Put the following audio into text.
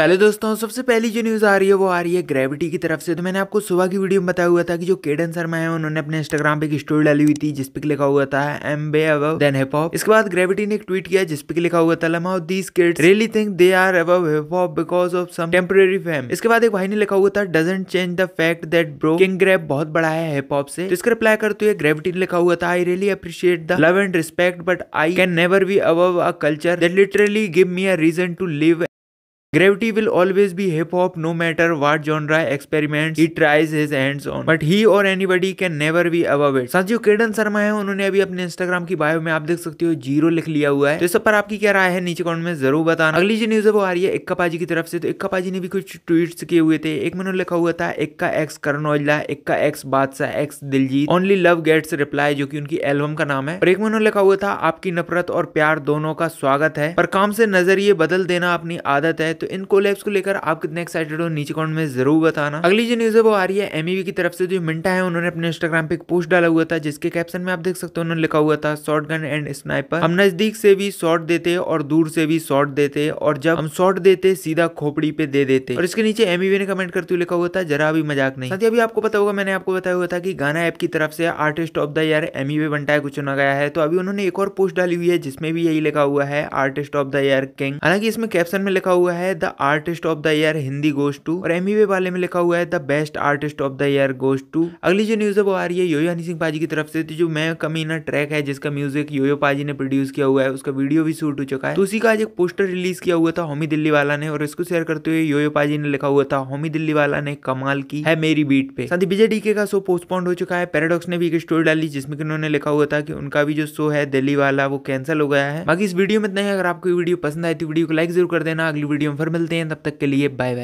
पहले दोस्तों सबसे पहली जो न्यूज़ आ रही है वो आ रही है ग्रेविटी की तरफ से तो मैंने आपको सुबह की वीडियो में बताया हुआ था कि जो केडन शर्मा है उन्होंने अपने इंस्टाग्राम पे एक स्टोरी डाली हुई थी जिसपे लिखा हुआ था एम बे अब देन हिप हॉप इसके बाद ग्रेविटी ने एक ट्वीट किया जिस लिखा हुआ था लमा these kid really think they are of hip hop because of some temporary fame इसके बाद एक भाई ने लिखा हुआ था doesn't change the fact that bro king grape बहुत बड़ा है हिप हॉप से तो इसका रिप्लाई करते हुए ग्रेविटी ने लिखा हुआ था I really appreciate the love and respect but I can never be of a culture that literally give me a reason to live gravity will always be hip hop no matter what genre experiments he tries his hands on but he or anybody can never be above it साथियों केडन शर्मा है उन्होंने अभी अपने Instagram की bio में आप देख सकते हो जीरो लिख लिया हुआ है तो इस पर आपकी क्या राय है नीचे कमेंट में जरूर बताना अगली जो न्यूज है वो आ रही है इक्का पाजी की तरफ से तो इक्का पाजी ने भी कुछ ट्वीट किए हुए थे एक मैंने लिखा हुआ था इक्का एक्स करण Aujla Ikka x Badshah x Diljit only love gets reply जो की उनकी एल्बम का नाम है और एक मैंने लिखा हुआ था आपकी नफरत और प्यार दोनों का स्वागत है पर काम से नजरिए बदल देना अपनी आदत है तो इन कोलैब्स को लेकर आप कितने एक्साइटेड हो नीचे कमेंट में जरूर बताना अगली जो न्यूज है वो आ रही है एमईवी e की तरफ से जो मिंटा है उन्होंने अपने इंस्टाग्राम पे एक पोस्ट डाला हुआ था जिसके कैप्शन में आप देख सकते हो उन्होंने लिखा हुआ था शॉर्ट गन एंड स्नाइपर हम नजदीक से भी शॉर्ट देते और दूर से भी शॉर्ट देते और जब हम शॉर्ट देते सीधा खोपड़ी पे दे देते और इसके नीचे एमईवी e ने कमेंट करते हुए लिखा हुआ था जरा भी मजाक नहीं साथ अभी आपको पता होगा मैंने आपको बताया हुआ था कि गाना ऐप की तरफ से आर्टिस्ट ऑफ द ईयर एमईवी बंटा को चुना गया है तो अभी उन्होंने एक और पोस्ट डाली हुई है जिसमें भी यही लिखा हुआ है artist of the year king हालांकि इसमें कैप्शन में लिखा हुआ है है the artist of the year Hindi goes to और एमईवे e वाले में लिखा हुआ है the best artist of the year goes to अगली जो न्यूज है वो आ रही है योयो हनी सिंह पाजी की तरफ से जो मैं ना ट्रैक है जिसका म्यूजिक योयो पाजी ने प्रोड्यूस किया हुआ है उसका वीडियो भी शूट हो चुका है तो उसी का आज एक पोस्टर रिलीज किया हुआ था होमी दिल्ली वाला ने और इसको शेयर करते हुए योयो पाजी ने लिखा हुआ था होमी दिल्ली वाला ने कमाल की है मेरी बीट पे साथ ही विजय डीके का शो पोस्टपोन्ड हो चुका है पेराडॉक्स ने भी एक स्टोरी डाली जिसमें कि उन्होंने लिखा हुआ था कि उनका भी जो शो है दिल्ली वाला वो कैंसिल हो गया है बाकी इस वीडियो में इतना ही अगर आपको वीडियो पसंद आई तो वीडियो को लाइक जरूर कर देना अगली वीडियो में पर मिलते हैं तब तक के लिए बाय बाय